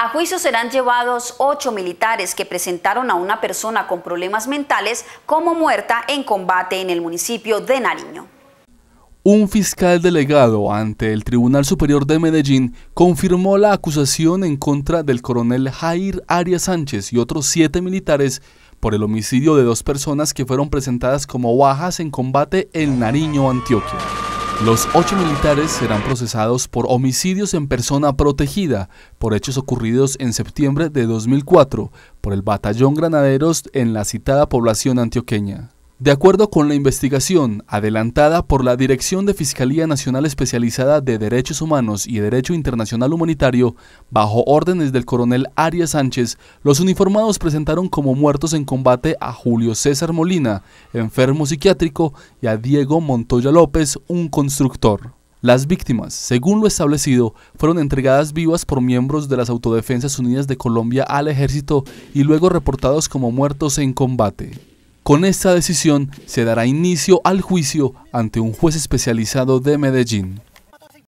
A juicio serán llevados ocho militares que presentaron a una persona con problemas mentales como muerta en combate en el municipio de Nariño. Un fiscal delegado ante el Tribunal Superior de Medellín confirmó la acusación en contra del coronel Jair Arias Sánchez y otros siete militares por el homicidio de dos personas que fueron presentadas como bajas en combate en Nariño, Antioquia. Los ocho militares serán procesados por homicidios en persona protegida por hechos ocurridos en septiembre de 2004 por el batallón Granaderos en la citada población antioqueña. De acuerdo con la investigación adelantada por la Dirección de Fiscalía Nacional Especializada de Derechos Humanos y Derecho Internacional Humanitario, bajo órdenes del coronel Arias Sánchez, los uniformados presentaron como muertos en combate a Julio César Molina, enfermo psiquiátrico, y a Diego Montoya López, un constructor. Las víctimas, según lo establecido, fueron entregadas vivas por miembros de las Autodefensas Unidas de Colombia al ejército y luego reportados como muertos en combate. Con esta decisión se dará inicio al juicio ante un juez especializado de Medellín.